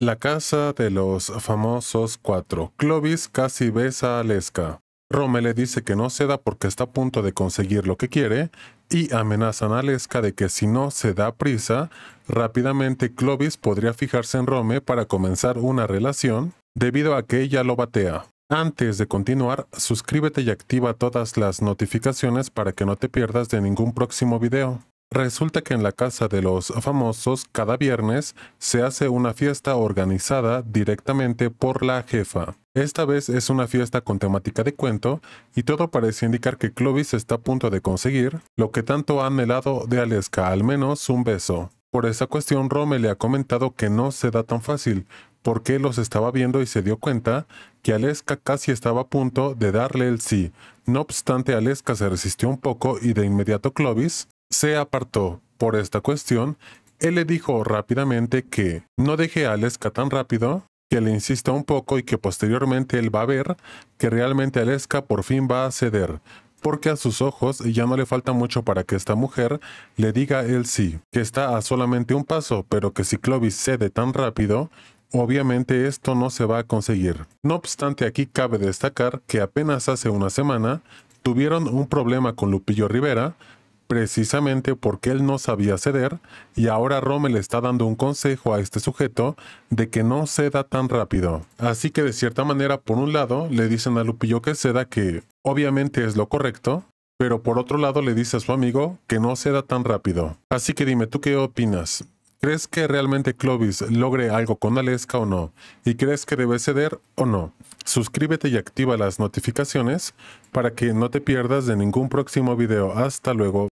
La casa de los famosos cuatro. Clovis casi besa a Aleska. Rome le dice que no ceda porque está a punto de conseguir lo que quiere y amenazan a Lesca de que si no se da prisa, rápidamente Clovis podría fijarse en Rome para comenzar una relación debido a que ella lo batea. Antes de continuar, suscríbete y activa todas las notificaciones para que no te pierdas de ningún próximo video. Resulta que en la casa de los famosos cada viernes se hace una fiesta organizada directamente por la jefa. Esta vez es una fiesta con temática de cuento y todo parece indicar que Clovis está a punto de conseguir lo que tanto ha anhelado de Aleska, al menos un beso. Por esa cuestión Rome le ha comentado que no se da tan fácil, porque los estaba viendo y se dio cuenta que Aleska casi estaba a punto de darle el sí. No obstante, Aleska se resistió un poco y de inmediato Clovis se apartó por esta cuestión, él le dijo rápidamente que no deje a Aleska tan rápido, que le insista un poco y que posteriormente él va a ver que realmente Aleska por fin va a ceder, porque a sus ojos ya no le falta mucho para que esta mujer le diga él sí, que está a solamente un paso, pero que si Clovis cede tan rápido, Obviamente esto no se va a conseguir. No obstante, aquí cabe destacar que apenas hace una semana tuvieron un problema con Lupillo Rivera precisamente porque él no sabía ceder y ahora le está dando un consejo a este sujeto de que no ceda tan rápido. Así que de cierta manera, por un lado, le dicen a Lupillo que ceda, que obviamente es lo correcto, pero por otro lado le dice a su amigo que no ceda tan rápido. Así que dime, ¿tú qué opinas? ¿Crees que realmente Clovis logre algo con alesca o no? ¿Y crees que debe ceder o no? Suscríbete y activa las notificaciones para que no te pierdas de ningún próximo video. Hasta luego.